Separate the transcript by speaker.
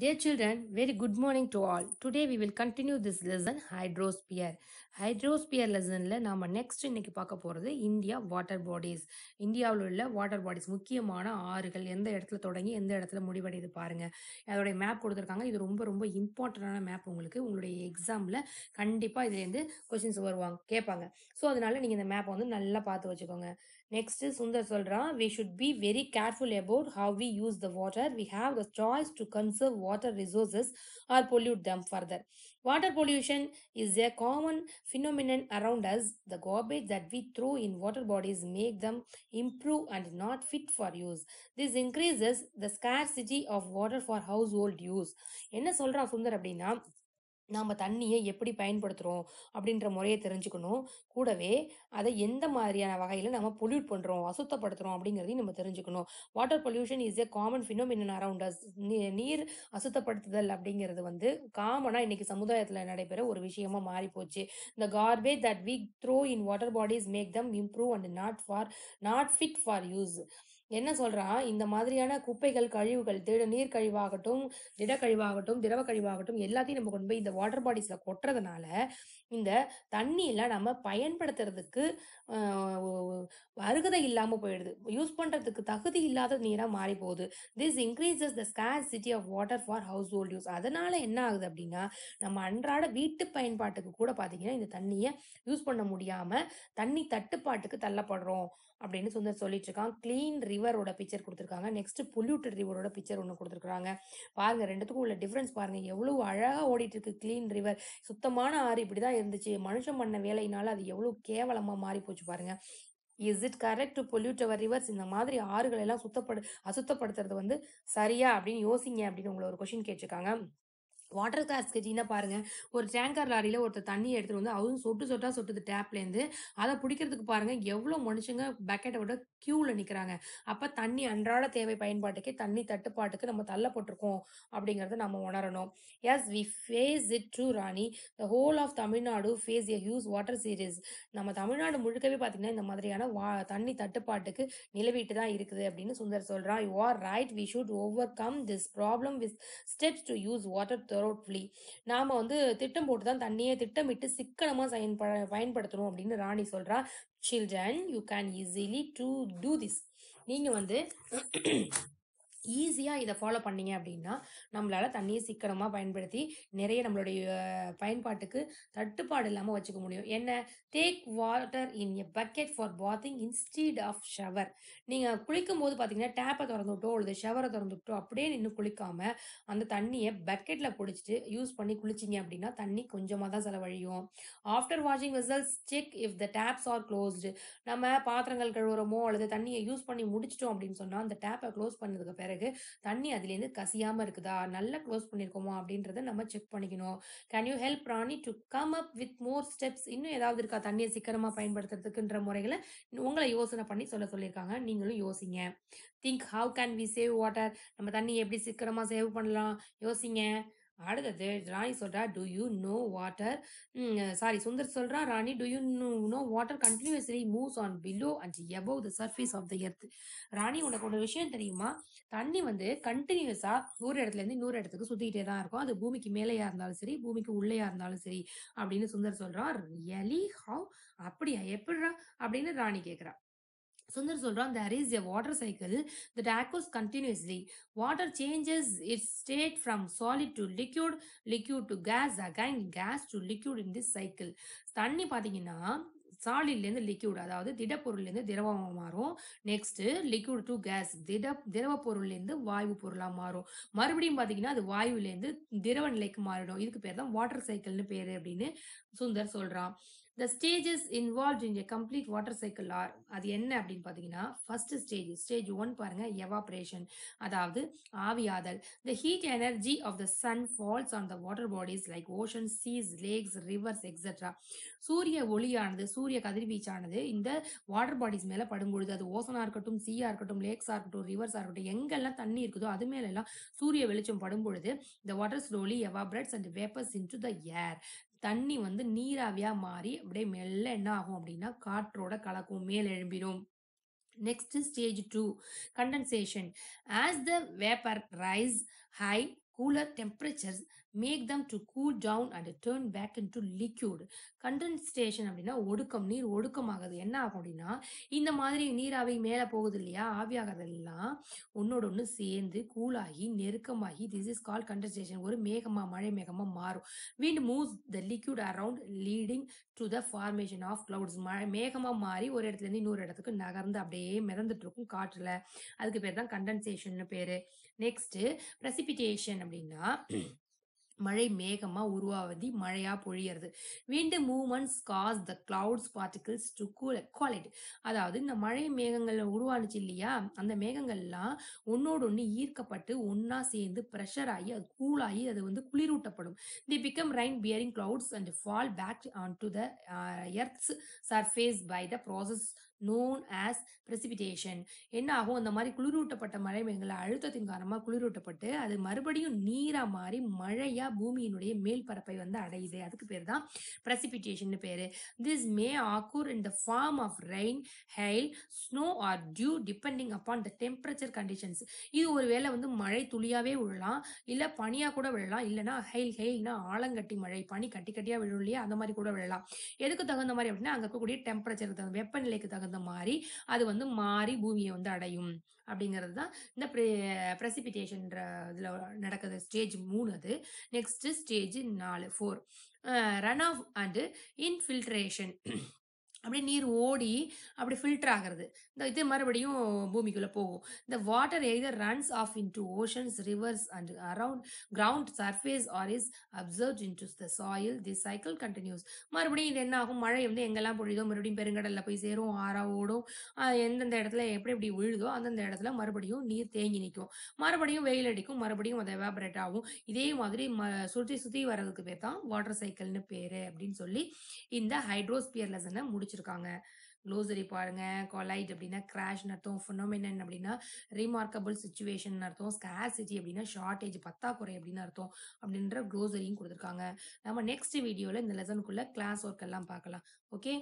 Speaker 1: Dear children, very good morning to all. Today we will continue this lesson hydrosphere. Hydrosphere லெசனில் நாம் next இன்றைக்கி பார்க்க போகிறது India water bodies இந்தியாவில் உள்ள வாட்டர் பாடிஸ் முக்கியமான ஆறுகள் எந்த இடத்துல தொடங்கி எந்த இடத்துல முடிவடையுது பாருங்கள் அதோடைய மேப் கொடுத்துருக்காங்க இது ரொம்ப ரொம்ப இம்பார்ட்டண்டான மேப் உங்களுக்கு உங்களுடைய எக்ஸாமில் கண்டிப்பாக இதுலேருந்து கொஷின்ஸ் வருவாங்க கேட்பாங்க ஸோ அதனால நீங்கள் இந்த மேப்பை வந்து நல்லா பார்த்து வச்சுக்கோங்க Next, is, Sundar Solra, we should be very careful about how we use the water. We have the choice to conserve water resources or pollute them further. Water pollution is a common phenomenon around us. The garbage that we throw in water bodies make them improve and not fit for use. This increases the scarcity of water for household use. என்ன சொல்றான் சுந்தர் அப்படின்னா நாம் தண்ணியை எப்படி பயன்படுத்துகிறோம் அப்படின்ற முறையை தெரிஞ்சுக்கணும் கூடவே அதை எந்த மாதிரியான வகையில் நம்ம பொல்யூட் பண்ணுறோம் அசுத்தப்படுத்துகிறோம் அப்படிங்கிறதையும் நம்ம தெரிஞ்சுக்கணும் water pollution is a common phenomenon around us நீர் அசுத்தப்படுத்துதல் அப்படிங்கிறது வந்து காமனாக இன்றைக்கி சமுதாயத்தில் நடைபெற ஒரு விஷயமா மாறி போச்சு இந்த garbage that we throw in water bodies make them improve and not for not fit for use என்ன சொல்கிறான் இந்த மாதிரியான குப்பைகள் கழிவுகள் திட நீர் கழிவாகட்டும் திடக்கழிவாகட்டும் திரவ கழிவாகட்டும் எல்லாத்தையும் நம்ம கொண்டு போய் இந்த வாட்டர் பாடிஸில் கொட்டுறதுனால இந்த தண்ணியெல்லாம் நம்ம பயன்படுத்துறதுக்கு அருகதை இல்லாமல் போயிடுது யூஸ் பண்ணுறதுக்கு தகுதி இல்லாத நீராக மாறி போகுது this increases the city of water for household use அதனால் என்ன ஆகுது அப்படின்னா நம்ம அன்றாட வீட்டு பயன்பாட்டுக்கு கூட பார்த்தீங்கன்னா இந்த தண்ணியை யூஸ் பண்ண முடியாமல் தண்ணி தட்டுப்பாட்டுக்கு தள்ளப்படுறோம் அப்படின்னு சுந்தர் சொல்லிட்டு இருக்கான் கிளீன் ரிவரோட பிக்சர் கொடுத்துருக்காங்க நெக்ஸ்ட் பொல்யூட்டட் ரிவரோட பிக்சர் ஒன்று கொடுத்துருக்காங்க பாருங்க ரெண்டுத்துக்கும் உள்ள டிஃபரன்ஸ் பாருங்க எவ்வளவு அழகாக ஓடிட்டு இருக்கு கிளீன் ரிவர் சுத்தமான ஆறு இப்படி தான் கரெக்டாக இருந்துச்சு மனுஷன் பண்ண வேலையினால அது எவ்வளோ கேவலமாக மாறி போச்சு பாருங்க is it correct to pollute our rivers இந்த மாதிரி ஆறுகளெல்லாம் எல்லாம் சுத்தப்படு அசுத்தப்படுத்துறது வந்து சரியா அப்படின்னு யோசிங்க அப்படின்னு உங்களை ஒரு கொஷின் கேட்டிருக்காங்க வாட்டர் கிளாஸ் கட்டினா பாருங்கள் ஒரு டேங்கர் லாரியில் ஒருத்தர் தண்ணி எடுத்துகிட்டு வந்து அதுவும் சொட்டு சொட்டாக சொட்டுது டேப்லேருந்து அதை பிடிக்கிறதுக்கு பாருங்கள் எவ்வளோ மனுஷங்க பக்கெட்டை விட க்யூவில் நிற்கிறாங்க அப்போ தண்ணி அன்றாட தேவை பயன்பாட்டுக்கே தண்ணி தட்டுப்பாட்டுக்கு நம்ம தள்ளப்பட்டிருக்கோம் அப்படிங்கிறத நம்ம உணரணும் as we face it true Rani the whole of Tamil Nadu face a huge water crisis நம்ம தமிழ்நாடு முழுக்கவே பார்த்திங்கன்னா இந்த மாதிரியான வா தண்ணி தட்டுப்பாட்டுக்கு நிலவிட்டு தான் இருக்குது அப்படின்னு சுந்தர் சொல்கிறான் you are right we should overcome this problem with steps to use water thoughtfully நாம் வந்து திட்டம் போட்டு தான் தண்ணியை திட்டமிட்டு சிக்கனமாக பயன்ப பயன்படுத்தணும் அப்படின்னு ராணி சொல்கிறா children you can easily to do this நீங்கள் வந்து ஈஸியாக இதை ஃபாலோ பண்ணீங்க அப்படின்னா நம்மளால் தண்ணியை சிக்கனமாக பயன்படுத்தி நிறைய நம்மளுடைய பயன்பாட்டுக்கு தட்டுப்பாடு இல்லாமல் வச்சுக்க முடியும் என்ன take water in a bucket for bathing instead of shower நீங்கள் குளிக்கும் போது பார்த்தீங்கன்னா டேப்பை திறந்து விட்டோ அல்லது ஷவரை திறந்து விட்டோ அப்படியே நின்று குளிக்காமல் அந்த தண்ணியை பக்கெட்டில் குடிச்சிட்டு யூஸ் பண்ணி குளிச்சிங்க அப்படின்னா தண்ணி கொஞ்சமாக தான் செலவழியும் after washing vessels check if the taps are closed நம்ம பாத்திரங்கள் கழுவுறமோ அல்லது தண்ணியை யூஸ் பண்ணி முடிச்சிட்டோம் அப்படின்னு சொன்னால் அந்த டேப்பை க்ளோஸ் பண்ணதுக்கு பிறகு பிறகு தண்ணி அதுலேருந்து கசியாமல் இருக்குதா நல்லா க்ளோஸ் பண்ணியிருக்கோமா அப்படின்றத நம்ம செக் பண்ணிக்கணும் can you help Rani to come up with more steps இன்னும் ஏதாவது இருக்கா தண்ணியை சிக்கனமாக பயன்படுத்துறதுக்குன்ற முறைகளை உங்களை யோசனை பண்ணி சொல்ல சொல்லியிருக்காங்க நீங்களும் யோசிங்க think how can we save water நம்ம தண்ணி எப்படி சிக்கனமாக சேவ் பண்ணலாம் யோசிங்க அடுத்தது ராணி சொல்கிறா do you know water sorry Sundar சொல்கிறான் Rani do you know water continuously moves on below and above the surface of the earth Rani உனக்கு ஒரு விஷயம் தெரியுமா தண்ணி வந்து கண்டினியூஸாக ஒரு இடத்துலேருந்து இன்னொரு இடத்துக்கு சுற்றிக்கிட்டே தான் இருக்கும் அது பூமிக்கு மேலேயா இருந்தாலும் சரி பூமிக்கு உள்ளேயா இருந்தாலும் சரி அப்படின்னு சுந்தர் சொல்கிறான் ரியலி ஹவ் அப்படியா எப்படிரா அப்படின்னு ராணி கேட்குறா சுந்தர் சொல்றான் there is a water cycle that occurs continuously water changes its state from solid to liquid liquid to gas again gas to liquid in this cycle தண்ணி பார்த்தீங்கன்னா சாலிட்லேருந்து லிக்யூட் அதாவது திடப்பொருள்லேருந்து திரவமாக மாறும் நெக்ஸ்ட் லிக்யூட் டு கேஸ் திட திரவ பொருள்லேருந்து வாயு பொருளாக மாறும் மறுபடியும் பார்த்தீங்கன்னா அது வாயுலேருந்து திரவ நிலைக்கு மாறிடும் இதுக்கு பேர் தான் வாட்டர் சைக்கிள்னு பேர் அப்படின்னு சுந்தர் சொல்கிறான் the stages involve in a complete water cycle are அது என்ன அப்படின்னு பார்த்தீங்கன்னா ஃபர்ஸ்ட் ஸ்டேஜ் ஸ்டேஜ் ஒன் பாருங்க எவாப்ரேஷன் அதாவது ஆவியாதல் the heat energy of the sun falls on the water bodies like ocean seas lakes rivers extra சூரிய ஒளியானது சூரிய கதிர்வீச்சானது இந்த வாட்டர் பாடிஸ் மேலே படும்பொழுது அது ஓசனாக இருக்கட்டும் சீயாக இருக்கட்டும் லேக்ஸாக இருக்கட்டும் ரிவர்ஸாக இருக்கட்டும் எங்கெல்லாம் தண்ணி இருக்குதோ அது மேலெல்லாம் சூரிய வெளிச்சம் படும் பொழுது the water slowly evaporates and vapours into the air தண்ணி வந்து நீராவியாக மாறி அப்படியே மெல்ல என்ன ஆகும் அப்படின்னா காற்றோட கலக்கும் மேல் எழும்பிடும் next stage two condensation as the vapour rise high cooler temperatures make them to cool down and turn back into liquid condensation அப்படின்னா ஒடுக்கம் நீர் ஒடுக்கமாகுது என்ன ஆகும் அப்படின்னா இந்த மாதிரி நீராவி மேலே போகுது இல்லையா ஆவியாகிறதெல்லாம் ஒன்னோட ஒன்று சேர்ந்து கூலாகி நெருக்கமாகி திஸ் இஸ் கால் கண்டன்ஸ்டேஷன் ஒரு மேகமாக மழை மேகமாக மாறும் wind moves the liquid around leading to the formation of clouds மழை மேகமாக மாறி ஒரு இடத்துலேருந்து இன்னொரு இடத்துக்கு நகர்ந்து அப்படியே மிதந்துட்டு இருக்கும் காற்றில் அதுக்கு பேர் தான் கண்டன்சேஷன் பேர் நெக்ஸ்ட்டு ப்ரெசிபிட்டேஷன் அப்படின்னா மழை மேகமா உருவாவதி மழையா பொழியறது wind movements cause the clouds particles to cool quality அதாவது இந்த மழை மேகங்கள் உருவானுச்சு இல்லையா அந்த மேகங்கள்லாம் ஒன்னோடு ஒன்று ஈர்க்கப்பட்டு ஒன்னா சேர்ந்து ப்ரெஷர் ஆகி அது கூலாகி அது வந்து குளிரூட்டப்படும் they become rain bearing clouds and fall back on to the earth's surface by the process known as precipitation என்ன ஆகும் அந்த மாதிரி குளிரூட்டப்பட்ட மழை மேகங்களை அழுத்தத்தின் காரணமாக குளிரூட்டப்பட்டு அது மறுபடியும் நீராக மாறி மழையாக பூமியினுடைய மேல் பரப்பை வந்து அடையுது அதுக்கு பேர் தான் பிரசிபிடேஷன் பேர் this may occur in the form of rain hail snow or dew depending upon the temperature conditions இது ஒரு வேளை வந்து மழை துளியாகவே விழலாம் இல்லை பனியாக கூட விழலாம் இல்லைனா ஹெயில் ஹெயில்னா ஆலங்கட்டி மழை பனி கட்டி கட்டியாக விழும் இல்லையா அந்த மாதிரி கூட விழலாம் எதுக்கு தகுந்த மாதிரி அப்படின்னா அங்கே இருக்கக்கூடிய டெம்பரேச்சருக்கு தகுந்த வெப்பநிலைக்கு தகுந்த தகுந்த மாதிரி அது வந்து மாறி பூமியை வந்து அடையும் அப்படிங்கிறது தான் இந்த ப்ரெசிபிட்டேஷன்ற இதில் நடக்கிற ஸ்டேஜ் மூணு அது நெக்ஸ்ட் ஸ்டேஜ் நாலு four run off and infiltration அப்படியே நீர் ஓடி அப்படி ஃபில்டர் ஆகிறது இந்த இது மறுபடியும் பூமிக்குள்ளே போகும் இந்த water either runs off into oceans rivers and around ground surface or is absorb into the soil the cycle continues மறுபடியும் இது என்ன ஆகும் மழை வந்து எங்கெல்லாம் பொழுதோ மறுபடியும் பெருங்கடலில் போய் சேரும் ஆறா ஓடும் எந்தெந்த இடத்துல எப்படி எப்படி விழுதோ அந்தந்த இடத்துல மறுபடியும் நீர் தேங்கி நிற்கும் மறுபடியும் வெயில் அடிக்கும் மறுபடியும் அதை எவாபரேட் ஆகும் இதே மாதிரி ம சுற்றி சுற்றி வர்றதுக்கு பேர் தான் வாட்டர் சைக்கிள்னு பேர் அப்படின்னு சொல்லி இந்த ஹைட்ரோஸ்பியர் லெசனை முடிச்சு வச்சிருக்காங்க க்ளோசரி பாருங்க கொலைட் அப்படின்னா கிராஷ்னு அர்த்தம் ஃபினோமினன் அப்படின்னா ரீமார்க்கபிள் சுச்சுவேஷன் அர்த்தம் ஸ்கேசிட்டி அப்படின்னா ஷார்டேஜ் பத்தாக்குறை அப்படின்னு அர்த்தம் அப்படின்ற க்ளோசரியும் கொடுத்துருக்காங்க நம்ம நெக்ஸ்ட் வீடியோவில் இந்த லெசனுக்குள்ள கிளாஸ் ஒர்க் எல்லாம் பார்க்கலாம் ஓகே